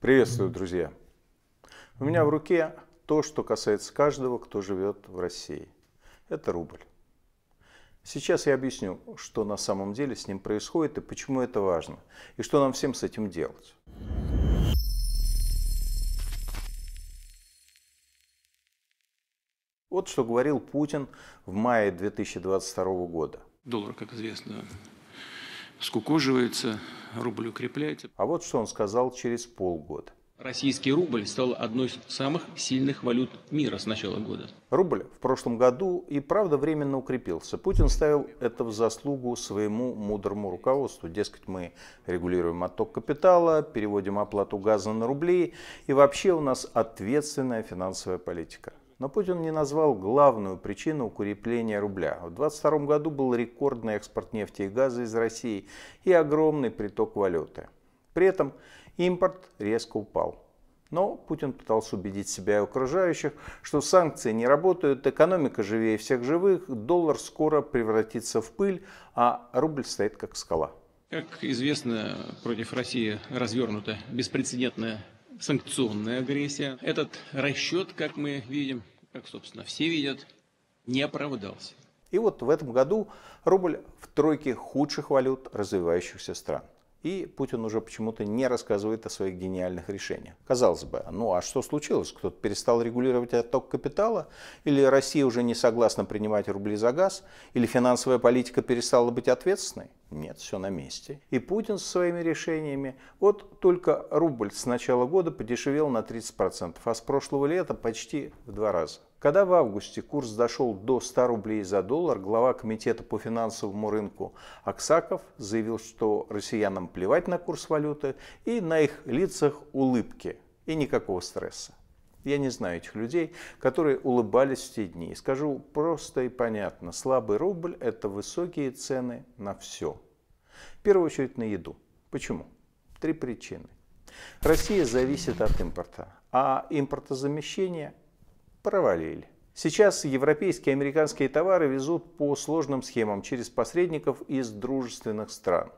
Приветствую, друзья! У меня в руке то, что касается каждого, кто живет в России. Это рубль. Сейчас я объясню, что на самом деле с ним происходит и почему это важно, и что нам всем с этим делать. Вот что говорил Путин в мае 2022 года. Доллар, как известно, скукоживается, рубль укрепляется. А вот что он сказал через полгода. Российский рубль стал одной из самых сильных валют мира с начала года. Рубль в прошлом году и правда временно укрепился. Путин ставил это в заслугу своему мудрому руководству. Дескать, мы регулируем отток капитала, переводим оплату газа на рубли и вообще у нас ответственная финансовая политика. Но Путин не назвал главную причину укрепления рубля. В 2022 году был рекордный экспорт нефти и газа из России и огромный приток валюты. При этом импорт резко упал. Но Путин пытался убедить себя и окружающих, что санкции не работают, экономика живее всех живых, доллар скоро превратится в пыль, а рубль стоит как скала. Как известно, против России развернута беспрецедентная санкционная агрессия. Этот расчет, как мы видим, как, собственно, все видят, не оправдался. И вот в этом году рубль в тройке худших валют развивающихся стран. И Путин уже почему-то не рассказывает о своих гениальных решениях. Казалось бы, ну а что случилось? Кто-то перестал регулировать отток капитала? Или Россия уже не согласна принимать рубли за газ? Или финансовая политика перестала быть ответственной? Нет, все на месте. И Путин со своими решениями. Вот только рубль с начала года подешевел на 30%, а с прошлого лета почти в два раза. Когда в августе курс дошел до 100 рублей за доллар, глава Комитета по финансовому рынку Аксаков заявил, что россиянам плевать на курс валюты и на их лицах улыбки и никакого стресса. Я не знаю этих людей, которые улыбались в те дни. И скажу просто и понятно, слабый рубль – это высокие цены на все. В первую очередь на еду. Почему? Три причины. Россия зависит от импорта, а импортозамещение провалили. Сейчас европейские и американские товары везут по сложным схемам через посредников из дружественных стран.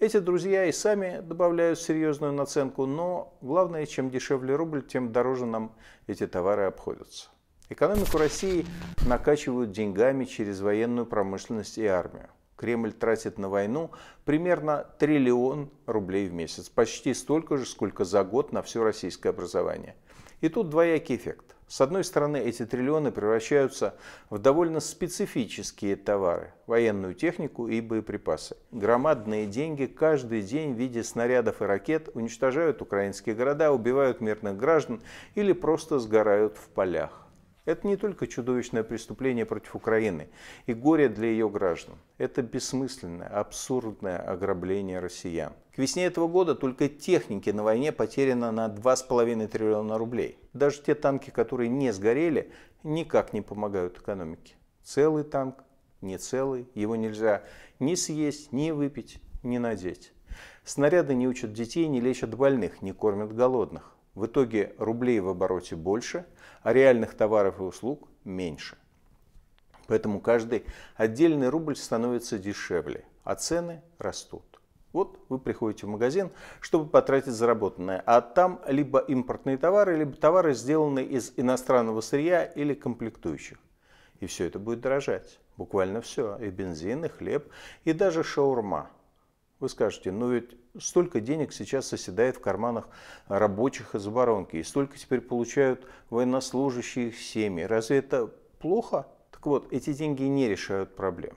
Эти друзья и сами добавляют серьезную наценку, но главное, чем дешевле рубль, тем дороже нам эти товары обходятся. Экономику России накачивают деньгами через военную промышленность и армию. Кремль тратит на войну примерно триллион рублей в месяц, почти столько же, сколько за год на все российское образование. И тут двоякий эффект – с одной стороны, эти триллионы превращаются в довольно специфические товары – военную технику и боеприпасы. Громадные деньги каждый день в виде снарядов и ракет уничтожают украинские города, убивают мирных граждан или просто сгорают в полях. Это не только чудовищное преступление против Украины и горе для ее граждан. Это бессмысленное, абсурдное ограбление россиян весне этого года только техники на войне потеряно на 2,5 триллиона рублей. Даже те танки, которые не сгорели, никак не помогают экономике. Целый танк, не целый, его нельзя ни съесть, ни выпить, ни надеть. Снаряды не учат детей, не лечат больных, не кормят голодных. В итоге рублей в обороте больше, а реальных товаров и услуг меньше. Поэтому каждый отдельный рубль становится дешевле, а цены растут. Вот вы приходите в магазин, чтобы потратить заработанное, а там либо импортные товары, либо товары, сделанные из иностранного сырья или комплектующих. И все это будет дорожать. Буквально все. И бензин, и хлеб, и даже шаурма. Вы скажете, ну ведь столько денег сейчас соседает в карманах рабочих из оборонки, и столько теперь получают военнослужащие их семьи. Разве это плохо? Так вот, эти деньги не решают проблем.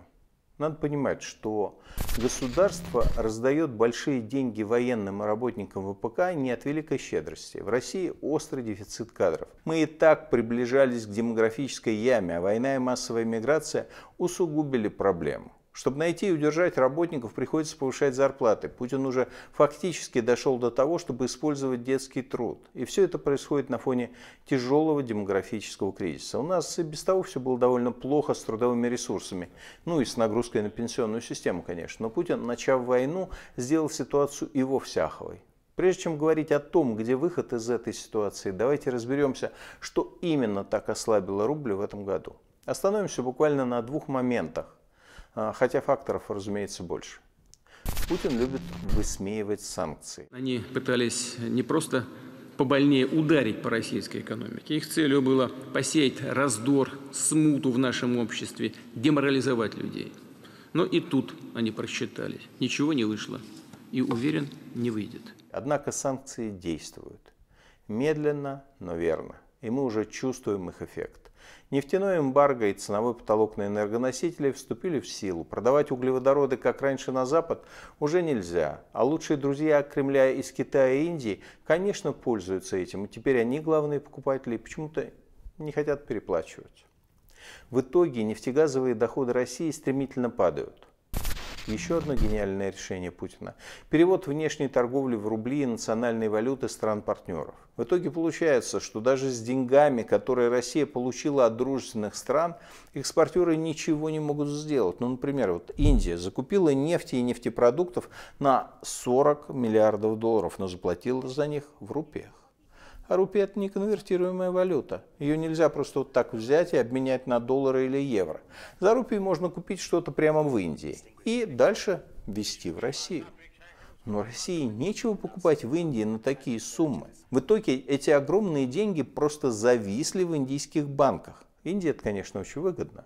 Надо понимать, что государство раздает большие деньги военным и работникам ВПК не от великой щедрости. В России острый дефицит кадров. Мы и так приближались к демографической яме, а война и массовая миграция усугубили проблему. Чтобы найти и удержать работников, приходится повышать зарплаты. Путин уже фактически дошел до того, чтобы использовать детский труд. И все это происходит на фоне тяжелого демографического кризиса. У нас и без того все было довольно плохо с трудовыми ресурсами. Ну и с нагрузкой на пенсионную систему, конечно. Но Путин, начав войну, сделал ситуацию и вовсе аховой. Прежде чем говорить о том, где выход из этой ситуации, давайте разберемся, что именно так ослабило рубль в этом году. Остановимся буквально на двух моментах. А, хотя факторов, разумеется, больше. Путин любит высмеивать санкции. Они пытались не просто побольнее ударить по российской экономике. Их целью было посеять раздор, смуту в нашем обществе, деморализовать людей. Но и тут они просчитались. Ничего не вышло. И, уверен, не выйдет. Однако санкции действуют. Медленно, но верно. И мы уже чувствуем их эффект. Нефтяное эмбарго и ценовой потолок на энергоносители вступили в силу. Продавать углеводороды, как раньше, на Запад уже нельзя. А лучшие друзья Кремля из Китая и Индии, конечно, пользуются этим. И теперь они главные покупатели почему-то не хотят переплачивать. В итоге нефтегазовые доходы России стремительно падают. Еще одно гениальное решение Путина – перевод внешней торговли в рубли и национальные валюты стран-партнеров. В итоге получается, что даже с деньгами, которые Россия получила от дружественных стран, экспортеры ничего не могут сделать. Ну, например, вот Индия закупила нефти и нефтепродуктов на 40 миллиардов долларов, но заплатила за них в рупиях. А рупия – это неконвертируемая валюта. Ее нельзя просто вот так взять и обменять на доллары или евро. За рупии можно купить что-то прямо в Индии и дальше везти в Россию. Но России нечего покупать в Индии на такие суммы. В итоге эти огромные деньги просто зависли в индийских банках. Индия это, конечно, очень выгодно.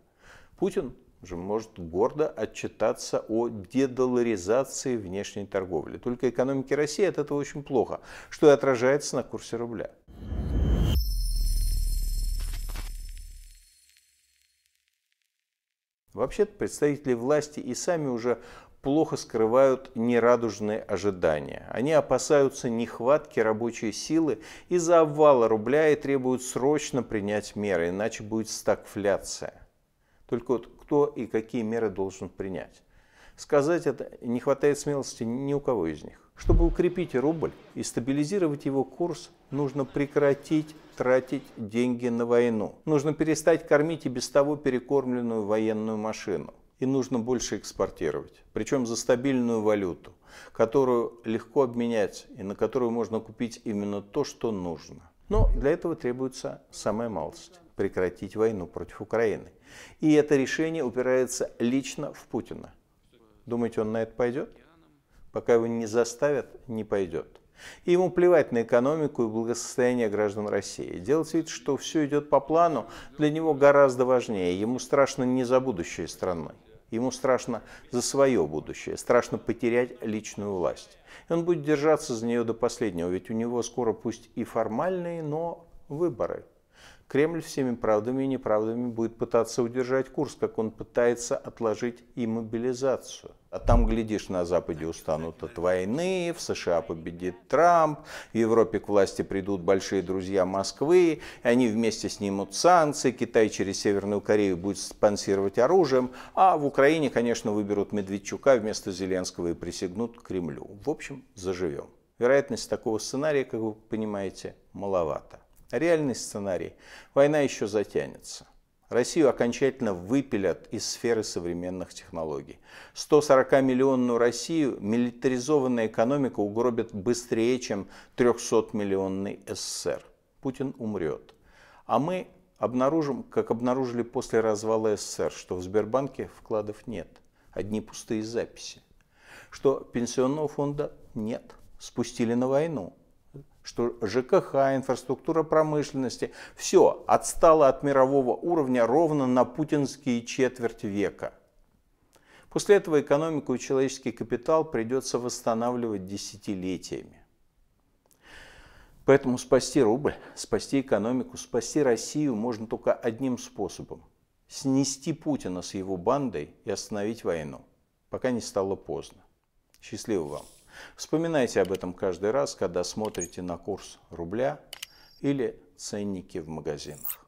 Путин же может гордо отчитаться о дедоларизации внешней торговли. Только экономике России от этого очень плохо, что и отражается на курсе рубля. Вообще-то представители власти и сами уже плохо скрывают нерадужные ожидания. Они опасаются нехватки рабочей силы из-за обвала рубля и требуют срочно принять меры, иначе будет стагфляция. Только вот кто и какие меры должен принять? Сказать это не хватает смелости ни у кого из них. Чтобы укрепить рубль и стабилизировать его курс, нужно прекратить тратить деньги на войну. Нужно перестать кормить и без того перекормленную военную машину. И нужно больше экспортировать. Причем за стабильную валюту, которую легко обменять и на которую можно купить именно то, что нужно. Но для этого требуется самая малость – прекратить войну против Украины. И это решение упирается лично в Путина. Думаете, он на это пойдет? Пока его не заставят, не пойдет. И ему плевать на экономику и благосостояние граждан России. Делать вид, что все идет по плану, для него гораздо важнее. Ему страшно не за будущее страны. Ему страшно за свое будущее, страшно потерять личную власть. И он будет держаться за нее до последнего, ведь у него скоро пусть и формальные, но выборы. Кремль всеми правдами и неправдами будет пытаться удержать курс, как он пытается отложить и мобилизацию. А там, глядишь, на Западе устанут от войны, в США победит Трамп, в Европе к власти придут большие друзья Москвы, и они вместе снимут санкции, Китай через Северную Корею будет спонсировать оружием, а в Украине, конечно, выберут Медведчука вместо Зеленского и присягнут к Кремлю. В общем, заживем. Вероятность такого сценария, как вы понимаете, маловато. Реальный сценарий – война еще затянется – Россию окончательно выпилят из сферы современных технологий. 140-миллионную Россию милитаризованная экономика угробит быстрее, чем 300-миллионный СССР. Путин умрет. А мы обнаружим, как обнаружили после развала СССР, что в Сбербанке вкладов нет, одни пустые записи, что пенсионного фонда нет, спустили на войну – что ЖКХ, инфраструктура промышленности, все отстало от мирового уровня ровно на путинские четверть века. После этого экономику и человеческий капитал придется восстанавливать десятилетиями. Поэтому спасти рубль, спасти экономику, спасти Россию можно только одним способом – снести Путина с его бандой и остановить войну, пока не стало поздно. Счастливо вам! Вспоминайте об этом каждый раз, когда смотрите на курс рубля или ценники в магазинах.